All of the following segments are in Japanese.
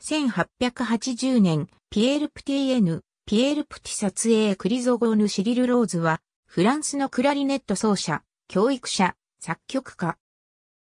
1880年、ピエール・プティエヌ、ピエール・プティ撮影クリゾゴーヌ・シリル・ローズは、フランスのクラリネット奏者、教育者、作曲家。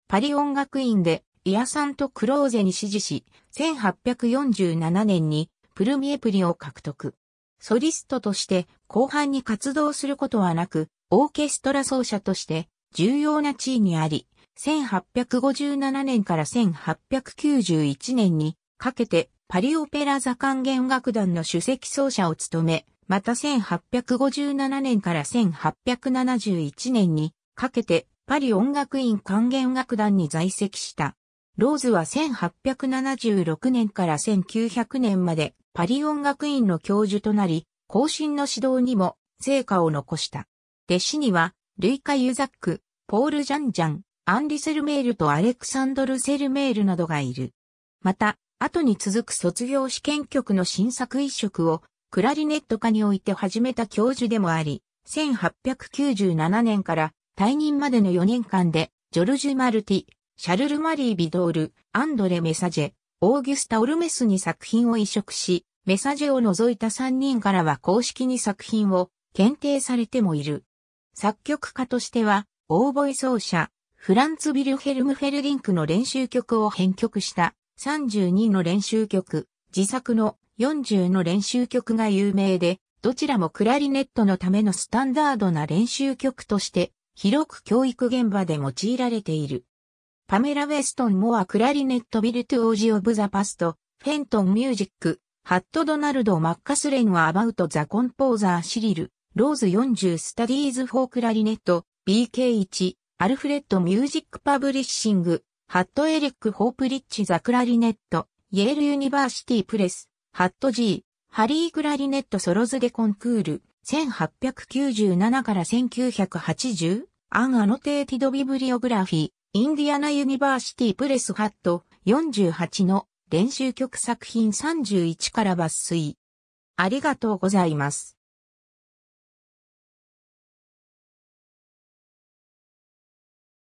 パリ音楽院で、イアサンとクローゼに支持し、1847年にプルミエプリを獲得。ソリストとして後半に活動することはなく、オーケストラ奏者として重要な地位にあり、1857年から1891年にかけてパリオペラ座管弦楽団の首席奏者を務め、また1857年から1871年にかけてパリ音楽院管弦楽団に在籍した。ローズは1876年から1900年までパリ音楽院の教授となり、後進の指導にも成果を残した。弟子には、ルイカ・ユザック、ポール・ジャンジャン、アンリ・セルメールとアレクサンドル・セルメールなどがいる。また、後に続く卒業試験局の新作一色をクラリネット科において始めた教授でもあり、1897年から退任までの4年間で、ジョルジュ・マルティ、シャルル・マリー・ビドール、アンドレ・メサジェ、オーギュスタ・オルメスに作品を移植し、メサジェを除いた3人からは公式に作品を検定されてもいる。作曲家としては、オーボエ奏者、フランツ・ビルヘルム・フェルリンクの練習曲を編曲した32の練習曲、自作の40の練習曲が有名で、どちらもクラリネットのためのスタンダードな練習曲として、広く教育現場で用いられている。パメラ・ウェストン・モア・クラリネット・ビルト・オージ・オブ・ザ・パスト、フェントン・ミュージック、ハット・ドナルド・マッカスレンはアバウト・ザ・コンポーザー・シリル、ローズ40スタディーズ・フォー・クラリネット、BK1、アルフレッド・ミュージック・パブリッシング、ハットエリック・ホープリッチ・ザ・クラリネット、イェール・ユニバーシティ・プレス、ハットジー、ハリー・クラリネット・ソロズ・デ・コンクール、1897から1980、アン・アノテーティド・ビブリオグラフィー、インディアナ・ユニバーシティ・プレス・ハット、48の練習曲作品31から抜粋。ありがとうございます。